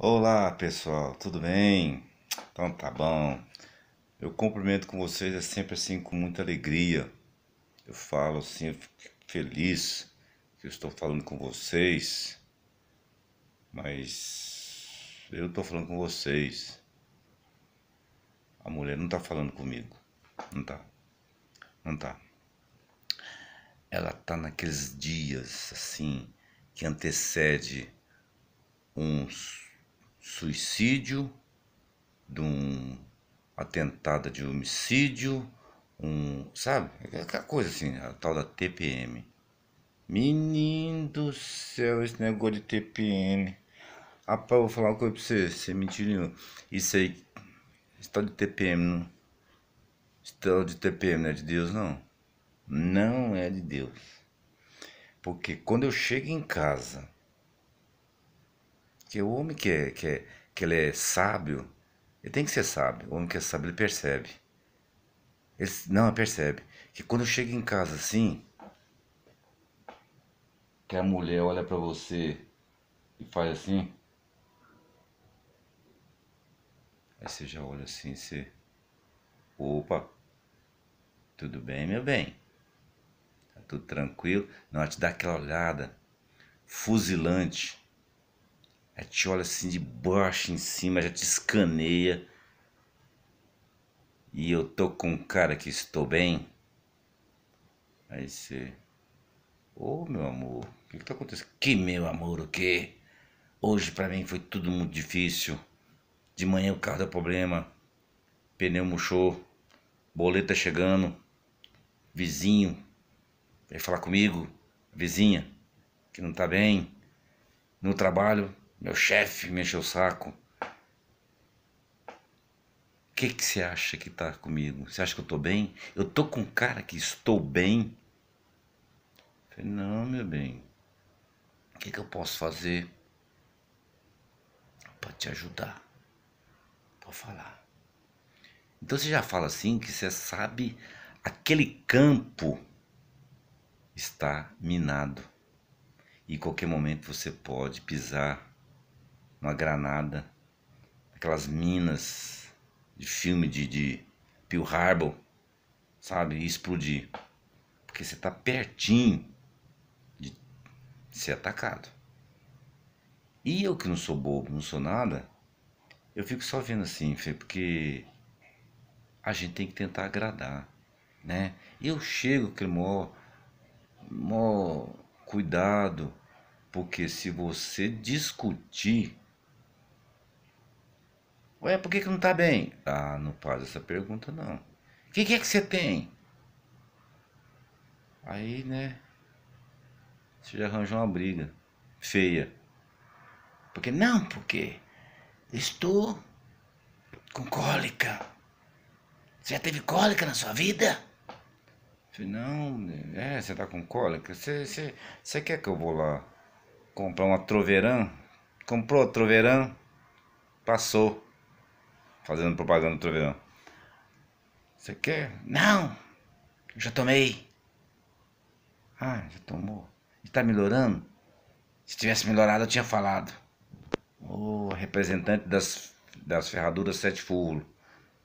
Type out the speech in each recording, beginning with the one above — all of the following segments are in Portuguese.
Olá pessoal, tudo bem? Então tá bom. Eu cumprimento com vocês é sempre assim com muita alegria. Eu falo assim, eu fico feliz que eu estou falando com vocês, mas eu estou falando com vocês. A mulher não está falando comigo, não tá, não tá. Ela tá naqueles dias assim que antecede uns suicídio, de um atentado de homicídio, um, sabe? Aquela coisa assim, a tal da TPM. Menino do céu, esse negócio de TPM. Rapaz, vou falar uma coisa pra você, você é mentirinho. Isso aí, está de TPM, não? Está de TPM não é de Deus, não? Não é de Deus. Porque quando eu chego em casa que o homem que, é, que, é, que ele é sábio, ele tem que ser sábio. O homem que é sábio, ele percebe. Ele, não, ele percebe. Que quando chega em casa assim, que a mulher olha para você e faz assim. Aí você já olha assim, você. Opa, tudo bem, meu bem? Tá tudo tranquilo? Não, ela te dá aquela olhada fuzilante. Ela te olha assim de baixo em cima, já te escaneia. E eu tô com cara que estou bem. Aí você. Ô oh, meu amor, o que, que tá acontecendo? Que meu amor, o quê? Hoje para mim foi tudo muito difícil. De manhã o carro deu problema, pneu murchou, boleta chegando, vizinho vai falar comigo, vizinha, que não tá bem, no trabalho meu chefe me encheu o saco. O que, que você acha que tá comigo? Você acha que eu tô bem? Eu tô com um cara que estou bem? Eu falei, não, meu bem. O que, que eu posso fazer para te ajudar? Para falar. Então você já fala assim que você sabe aquele campo está minado e qualquer momento você pode pisar uma granada, aquelas minas de filme de, de Pearl Harbor, sabe? E explodir. Porque você está pertinho de ser atacado. E eu que não sou bobo, não sou nada, eu fico só vendo assim, porque a gente tem que tentar agradar, né? Eu chego com maior, maior cuidado, porque se você discutir Ué, por que, que não tá bem? Ah, não faz essa pergunta não. O que, que é que você tem? Aí, né? Você já arranjou uma briga feia. Porque não, porque estou com cólica. Você já teve cólica na sua vida? Falei, não, né, é, você tá com cólica? Você, você, você quer que eu vou lá comprar uma Troveran? Comprou a Troveran? Passou. Fazendo propaganda do Troveirão. Você quer? Não! Já tomei! Ah, já tomou. está melhorando? Se tivesse melhorado, eu tinha falado. O representante das, das ferraduras sete fulo.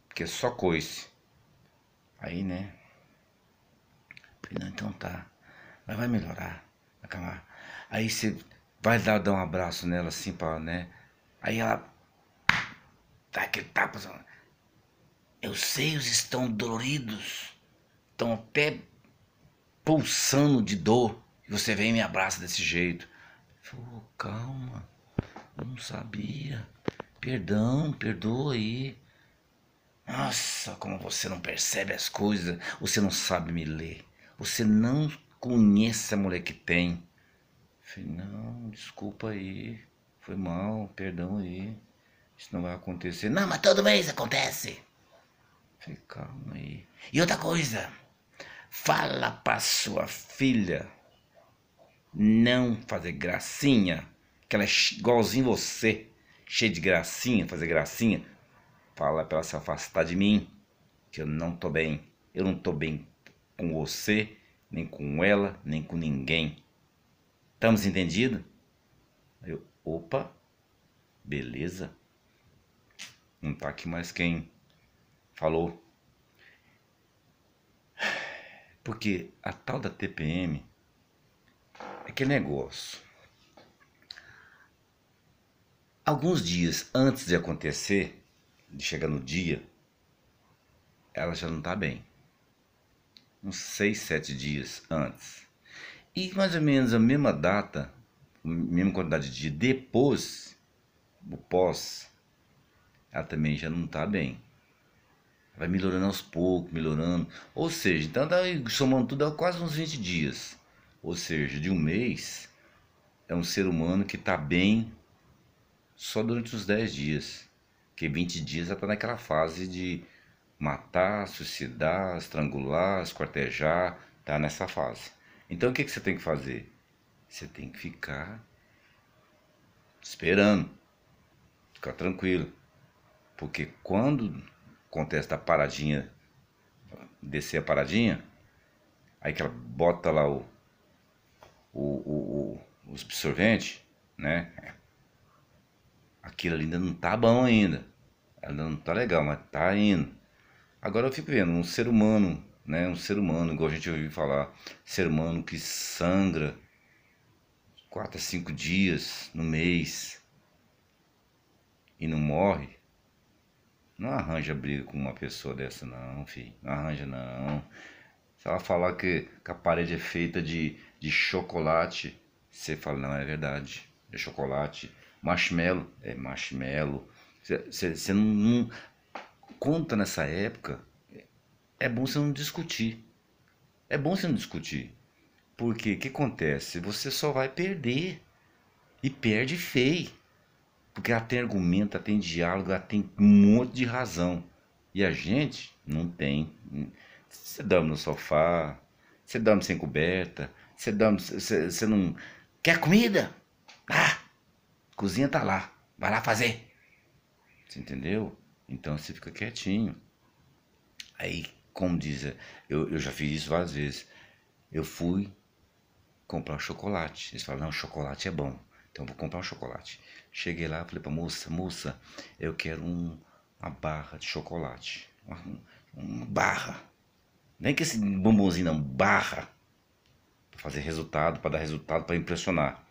Porque é só coice. Aí, né? Falei, não, então tá. Mas vai melhorar. Vai acabar. Aí você vai dar, dar um abraço nela assim pra, né? Aí ela Tá, aquele tapa. Tá Meus seios estão doloridos, estão até pulsando de dor. E você vem e me abraça desse jeito. Falou, calma, eu não sabia. Perdão, perdoa aí. Nossa, como você não percebe as coisas, você não sabe me ler, você não conhece a mulher que tem. Falei, não, desculpa aí, foi mal, perdão aí. Isso não vai acontecer. Não, mas todo mês acontece. Falei, calma aí. E outra coisa, fala pra sua filha não fazer gracinha, que ela é igualzinho você, cheia de gracinha, fazer gracinha. Fala pra ela se afastar de mim, que eu não tô bem. Eu não tô bem com você, nem com ela, nem com ninguém. Estamos entendidos? Eu, opa, beleza. Não tá aqui mais quem falou. Porque a tal da TPM é que é negócio. Alguns dias antes de acontecer, de chegar no dia, ela já não tá bem. Uns seis, sete dias antes. E mais ou menos a mesma data, a mesma quantidade de dia depois, o pós, ela também já não está bem. Vai melhorando aos poucos, melhorando. Ou seja, então dá, somando tudo, dá quase uns 20 dias. Ou seja, de um mês, é um ser humano que está bem só durante os 10 dias. Porque 20 dias já está naquela fase de matar, suicidar, estrangular, esquartejar. Está nessa fase. Então o que, que você tem que fazer? Você tem que ficar esperando. Ficar tranquilo porque quando acontece a paradinha, descer a paradinha, aí que ela bota lá o, o, o, o, o absorvente, né? Aquilo ali ainda não tá bom ainda. Ainda não tá legal, mas tá indo. Agora eu fico vendo um ser humano, né? Um ser humano, igual a gente ouviu falar, ser humano que sangra quatro a cinco dias no mês e não morre não arranja briga com uma pessoa dessa, não, filho. Não arranja, não. Se ela falar que, que a parede é feita de, de chocolate, você fala, não, é verdade. É chocolate. Marshmallow, é marshmallow. Você não, não. Conta nessa época, é bom você não discutir. É bom você não discutir. Porque o que acontece? Você só vai perder. E perde feio. Porque ela tem argumento, ela tem diálogo, ela tem um monte de razão. E a gente não tem. Você dorme no sofá, você dorme sem coberta, você dorme. Você, não. Quer comida? Ah! Cozinha tá lá. Vai lá fazer. Você entendeu? Então você fica quietinho. Aí, como diz, eu, eu já fiz isso várias vezes. Eu fui comprar um chocolate. Eles falam, não, chocolate é bom. Então vou comprar um chocolate. Cheguei lá, falei para moça, moça, eu quero um, uma barra de chocolate, uma, uma barra. Nem que esse bombonzinho não, barra. Para fazer resultado, para dar resultado, para impressionar.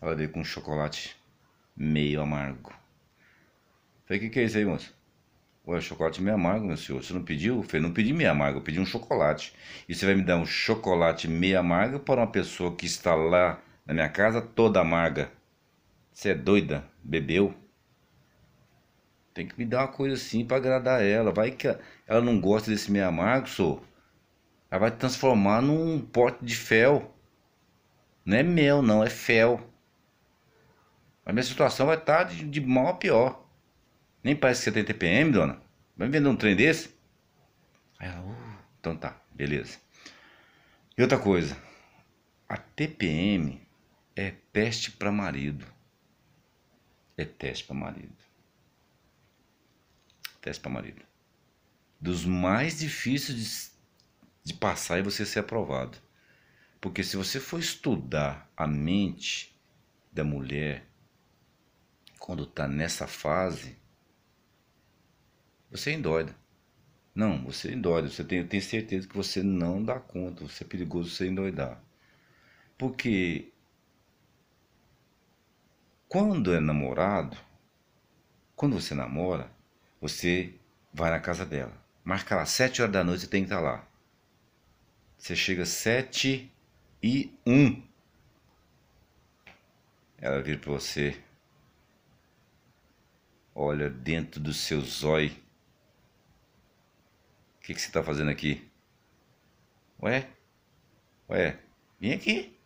Ela veio com um chocolate meio amargo. Falei, o que, que é isso aí, moça? Ué, chocolate meio amargo, meu senhor. Você não pediu? Eu falei, não pedi meio amargo, eu pedi um chocolate. E você vai me dar um chocolate meio amargo para uma pessoa que está lá na minha casa toda amarga. Você é doida? Bebeu? Tem que me dar uma coisa assim para agradar ela. Vai que ela não gosta desse meio amargo, sou. Ela vai transformar num pote de fel. Não é mel, não, é fel. A minha situação vai estar tá de, de mal a pior. Nem parece que você tem TPM, dona. Vai me vender um trem desse? Aí ela, uh, então tá, beleza. E outra coisa, a TPM é teste para marido. É teste para marido. Teste para marido. Dos mais difíceis de, de passar e você ser aprovado. Porque se você for estudar a mente da mulher quando está nessa fase, você é endoida. Não, você é endoida. Você tem, eu tenho certeza que você não dá conta. Você é perigoso você endoidar. Porque quando é namorado, quando você namora, você vai na casa dela. Marca lá, sete horas da noite você tem que estar tá lá. Você chega sete e um, Ela vira para você. Olha dentro do seu zóio. O que, que você está fazendo aqui? Ué? Ué? vem aqui.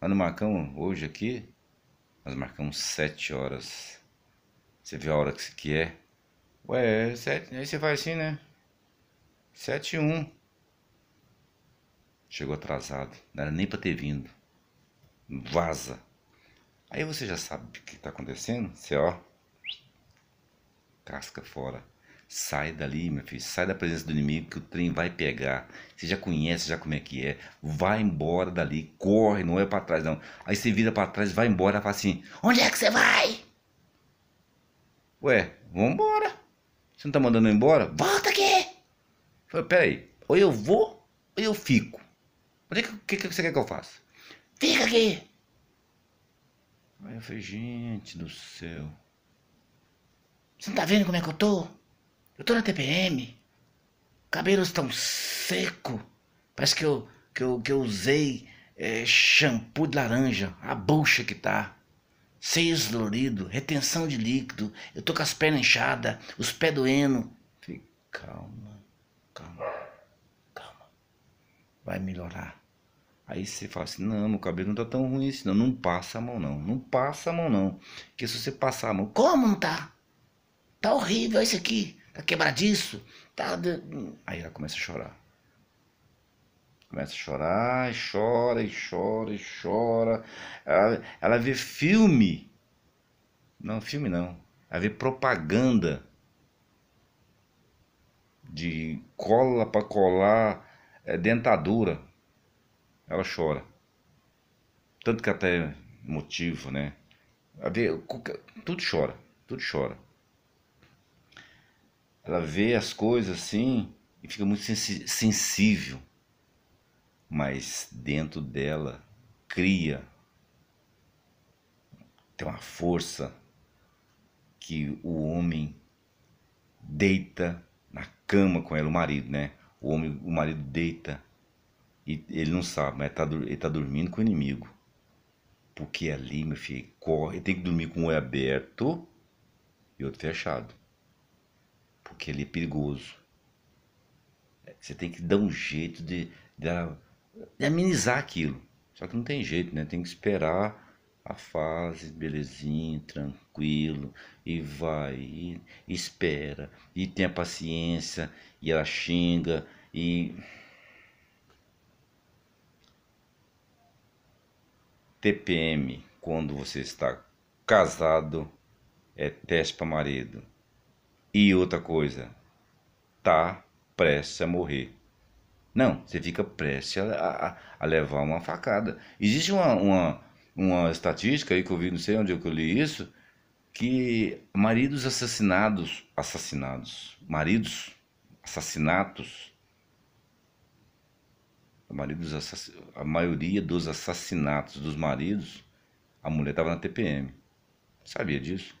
Lá no Macão, hoje aqui, nós marcamos 7 horas. Você vê a hora que, que é? Ué, sete, aí você faz assim, né? 7 e 1. Chegou atrasado. Não era nem para ter vindo. Vaza. Aí você já sabe o que está acontecendo. Você, ó. Casca fora. Sai dali, meu filho, sai da presença do inimigo que o trem vai pegar. Você já conhece já como é que é. Vai embora dali, corre, não é para trás não. Aí você vira para trás, vai embora, e fala assim: "Onde é que você vai?" Ué, vambora. Você não tá mandando eu embora? Volta aqui. pera peraí, ou eu vou ou eu fico. É o que, que, que você quer que eu faça? Fica aqui. Aí eu falei, gente do céu. Você não tá vendo como é que eu tô? Eu tô na TPM. Cabelos tão seco. Parece que eu, que eu, que eu usei é, shampoo de laranja. A bucha que tá. Seios dolorido, retenção de líquido. Eu tô com as pernas inchadas, os pés doendo. Fica calma, calma, calma. Vai melhorar. Aí você fala assim, não, meu cabelo não tá tão ruim assim, não. Não passa a mão, não. Não passa a mão, não. Porque se você passar a mão, como não tá? Tá horrível é isso aqui tá quebradiço, tá. Aí ela começa a chorar. Começa a chorar, e chora, e chora, e chora. Ela, ela vê filme. Não, filme não. Ela vê propaganda de cola para colar é, dentadura. Ela chora. Tanto que até é motivo, né? Ela vê, tudo chora, tudo chora ela vê as coisas assim e fica muito sensível, mas dentro dela cria, tem uma força que o homem deita na cama com ela, o marido, né? O homem, o marido deita e ele não sabe, mas ele tá, ele tá dormindo com o inimigo. Porque ali, meu filho, corre, tem que dormir com um olho aberto e outro fechado ele é perigoso. É, você tem que dar um jeito de, de, de amenizar aquilo. Só que não tem jeito, né? Tem que esperar a fase, belezinha, tranquilo, e vai, e espera, e tem a paciência, e ela xinga, e. TPM, quando você está casado, é teste para marido. E outra coisa, tá prestes a morrer. Não, você fica prestes a, a, a levar uma facada. Existe uma, uma, uma estatística aí que eu vi, não sei onde é eu li isso, que maridos assassinados, assassinados, maridos assassinatos, maridos assass... a maioria dos assassinatos dos maridos, a mulher estava na TPM. Sabia disso?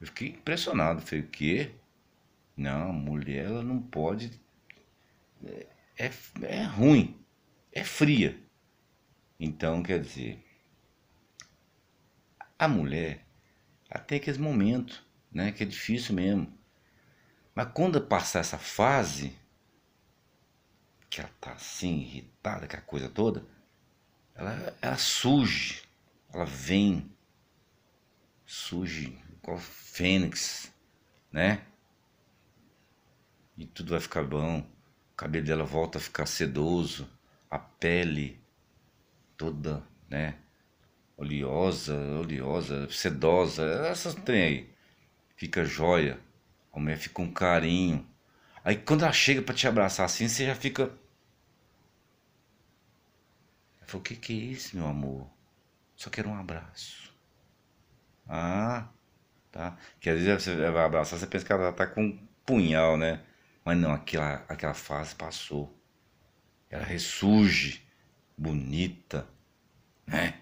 Eu fiquei impressionado. Falei, o quê? Não, mulher, ela não pode. É, é, é ruim. É fria. Então, quer dizer, a mulher, até aqueles momentos, né? Que é difícil mesmo. Mas quando passar essa fase, que ela tá assim, irritada com a coisa toda, ela, ela surge, ela vem, surge com Fênix, né? E tudo vai ficar bom. O cabelo dela volta a ficar sedoso, a pele toda, né? Oleosa, oleosa, sedosa, essas tem aí. Fica joia, a mulher fica um carinho. Aí quando ela chega para te abraçar assim, você já fica. Eu falo, o que, que é isso, meu amor? Só quero um abraço tá? Que às vezes você vai abraçar, você pensa que ela tá com um punhal, né? Mas não, aquela, aquela fase passou. Ela ressurge, bonita, né?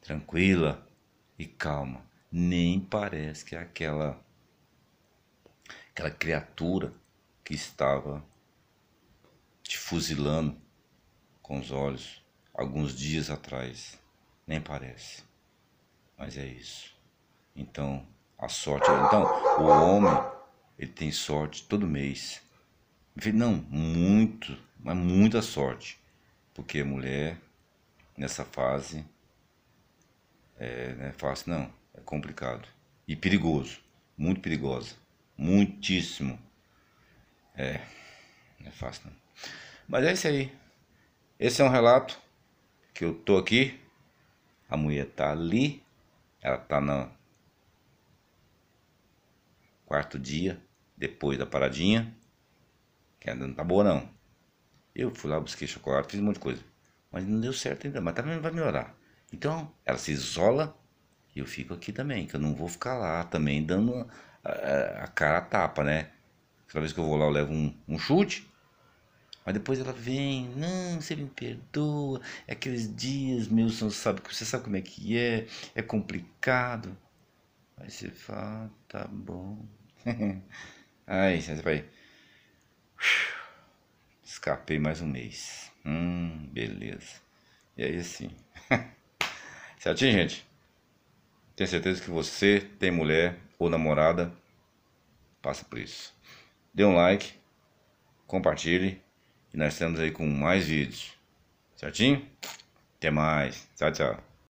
Tranquila e calma. Nem parece que é aquela, aquela criatura que estava te fuzilando com os olhos alguns dias atrás. Nem parece. Mas é isso. Então, a sorte. Né? Então, o homem, ele tem sorte todo mês. Não, muito, mas muita sorte. Porque a mulher, nessa fase, é, não é fácil, não. É complicado. E perigoso. Muito perigosa. Muitíssimo. É, não é fácil, não. Mas é isso aí. Esse é um relato que eu tô aqui. A mulher tá ali. Ela tá na quarto dia, depois da paradinha, que ainda não tá boa não. Eu fui lá, busquei chocolate, fiz um monte de coisa. Mas não deu certo ainda, mas também tá vai melhorar. Então, ela se isola e eu fico aqui também, que eu não vou ficar lá também dando a, a, a cara a tapa, né? Toda vez que eu vou lá eu levo um, um chute, mas depois ela vem, não, você me perdoa, é aqueles dias meus, você sabe, você sabe como é que é, é complicado. Aí você fala, tá bom. aí, você vai. Escapei mais um mês. Hum, beleza. E aí assim. Certinho, gente? Tenho certeza que você tem mulher ou namorada. Passa por isso. Dê um like, compartilhe. E nós estamos aí com mais vídeos. Certinho? Até mais. Tchau, tchau.